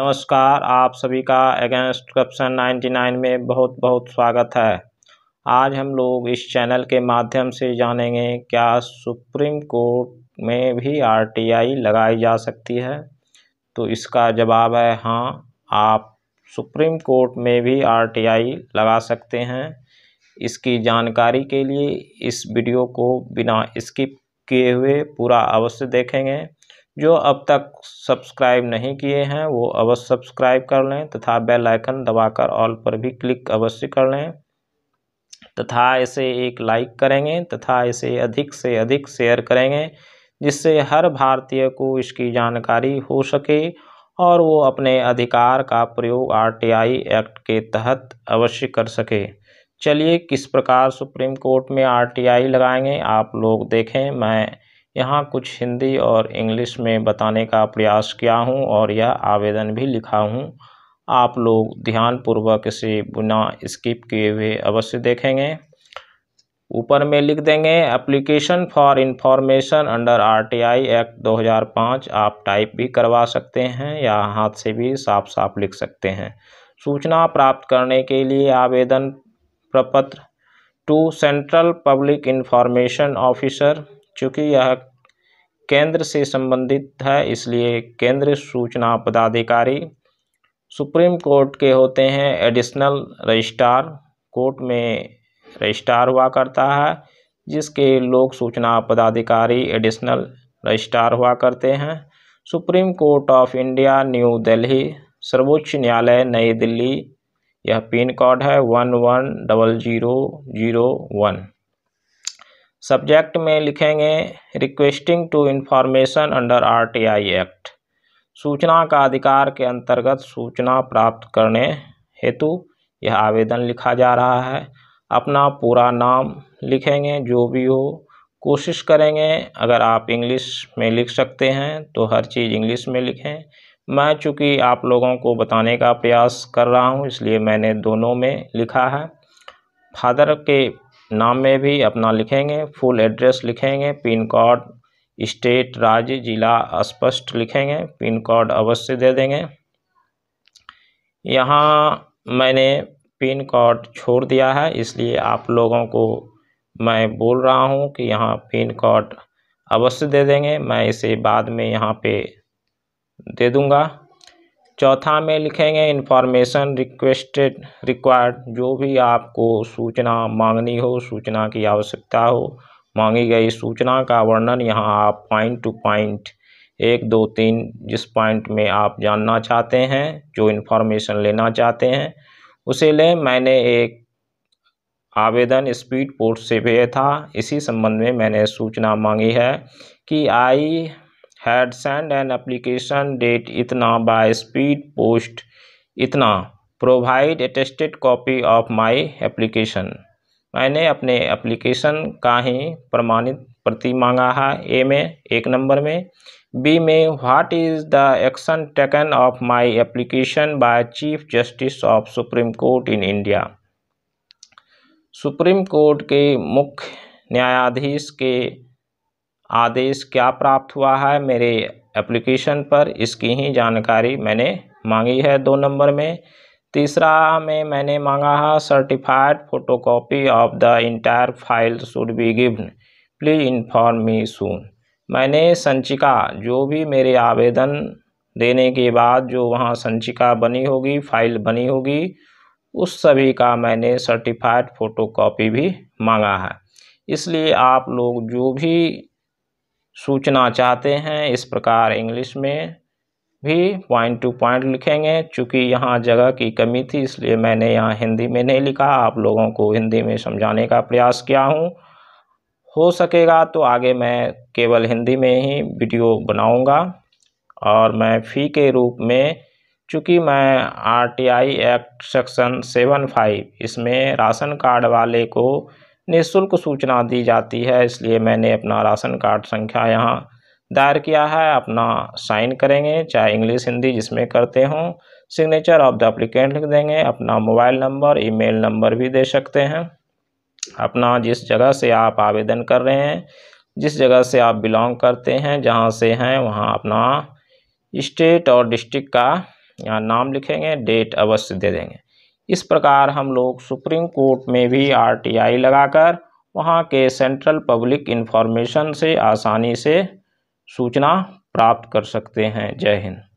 नमस्कार आप सभी का अगेंस्ट करप्शन 99 में बहुत बहुत स्वागत है आज हम लोग इस चैनल के माध्यम से जानेंगे क्या सुप्रीम कोर्ट में भी आरटीआई लगाई जा सकती है तो इसका जवाब है हाँ आप सुप्रीम कोर्ट में भी आरटीआई लगा सकते हैं इसकी जानकारी के लिए इस वीडियो को बिना स्किप किए हुए पूरा अवश्य देखेंगे जो अब तक सब्सक्राइब नहीं किए हैं वो अवश्य सब्सक्राइब कर लें तथा बेल आइकन दबाकर ऑल पर भी क्लिक अवश्य कर लें तथा इसे एक लाइक करेंगे तथा इसे अधिक से अधिक शेयर करेंगे जिससे हर भारतीय को इसकी जानकारी हो सके और वो अपने अधिकार का प्रयोग आरटीआई एक्ट के तहत अवश्य कर सके चलिए किस प्रकार सुप्रीम कोर्ट में आरटीआई लगाएंगे आप लोग देखें मैं यहाँ कुछ हिंदी और इंग्लिश में बताने का प्रयास किया हूँ और यह आवेदन भी लिखा हूँ आप लोग ध्यानपूर्वक इसे बिना स्किप किए हुए अवश्य देखेंगे ऊपर में लिख देंगे application for information under RTI act 2005 आप टाइप भी करवा सकते हैं या हाथ से भी साफ साफ लिख सकते हैं सूचना प्राप्त करने के लिए आवेदन प्रपत्र to central public information officer चूँकि यह केंद्र से संबंधित है इसलिए केंद्र सूचना पदाधिकारी सुप्रीम कोर्ट के होते हैं एडिशनल रजिस्ट्रार कोर्ट में रजिस्ट्रार हुआ करता है जिसके लोक सूचना पदाधिकारी एडिशनल रजिस्ट्रार हुआ करते हैं supreme court of India New Delhi सर्वोच्च न्यायालय नई दिल्ली यह पिन कोड है one one double zero zero one subject में लिखेंगे requesting to information under RTI act सूचना का अधिकार के अंतर्गत सूचना प्राप्त करने हेतु यह आवेदन लिखा जा रहा है अपना पूरा नाम लिखेंगे जो भी हो कोशिश करेंगे अगर आप इंग्लिश में लिख सकते हैं तो हर चीज़ इंग्लिश में लिखें मैं चूँकि आप लोगों को बताने का प्रयास कर रहा हूँ इसलिए मैंने दोनों में लिखा है फादर के नाम में भी अपना लिखेंगे फुल एड्रेस लिखेंगे पिन कोड स्टेट राज्य जिला स्पष्ट लिखेंगे पिन कोड अवश्य दे देंगे यहाँ मैंने पिन कोड छोड़ दिया है इसलिए आप लोगों को मैं बोल रहा हूँ कि यहाँ पिन कोड अवश्य दे देंगे मैं इसे बाद में यहाँ पे दे दूँगा चौथा में लिखेंगे इन्फॉर्मेशन रिक्वेस्टेड रिक्वायर्ड जो भी आपको सूचना मांगनी हो सूचना की आवश्यकता हो मांगी गई सूचना का वर्णन यहाँ आप पॉइंट टू पॉइंट एक दो तीन जिस पॉइंट में आप जानना चाहते हैं जो इन्फॉर्मेशन लेना चाहते हैं उसे लें मैंने एक आवेदन स्पीड पोर्ट से भेजा था इसी संबंध में मैंने सूचना मांगी है कि I had send an application date इतना बाय स्पीड पोस्ट इतना provide attested copy of my application मैंने अपने एप्लीकेशन का ही प्रमाणित प्रति मांगा है ए में एक नंबर में बी में what is the action taken of my application by chief justice of supreme court in India supreme court के मुख्य न्यायाधीश के आदेश क्या प्राप्त हुआ है मेरे एप्लीकेशन पर इसकी ही जानकारी मैंने मांगी है दो नंबर में तीसरा में मैंने मांगा है certified photocopy of the entire file should be given please inform me soon मैंने संचिका जो भी मेरे आवेदन देने के बाद जो वहाँ संचिका बनी होगी फाइल बनी होगी उस सभी का मैंने सर्टिफाइड फ़ोटो भी मांगा है इसलिए आप लोग जो भी सूचना चाहते हैं इस प्रकार इंग्लिश में भी पॉइंट टू पॉइंट लिखेंगे चूँकि यहाँ जगह की कमी थी इसलिए मैंने यहाँ हिंदी में नहीं लिखा आप लोगों को हिंदी में समझाने का प्रयास किया हूँ हो सकेगा तो आगे मैं केवल हिंदी में ही वीडियो बनाऊँगा और मैं फ़ी के रूप में चूँकि मैं RTI act section seven five इसमें राशन कार्ड वाले को निःशुल्क सूचना दी जाती है इसलिए मैंने अपना राशन कार्ड संख्या यहाँ दायर किया है अपना साइन करेंगे चाहे इंग्लिश हिंदी जिसमें करते हों सिग्नेचर ऑफ द अप्लीकेंट लिख देंगे अपना मोबाइल नंबर ईमेल नंबर भी दे सकते हैं अपना जिस जगह से आप आवेदन कर रहे हैं जिस जगह से आप बिलोंग करते हैं जहाँ से हैं वहाँ अपना स्टेट और डिस्ट्रिक्ट का यहाँ नाम लिखेंगे डेट अवश्य दे देंगे इस प्रकार हम लोग सुप्रीम कोर्ट में भी आरटीआई लगाकर वहाँ के सेंट्रल पब्लिक इन्फॉर्मेशन से आसानी से सूचना प्राप्त कर सकते हैं जय हिंद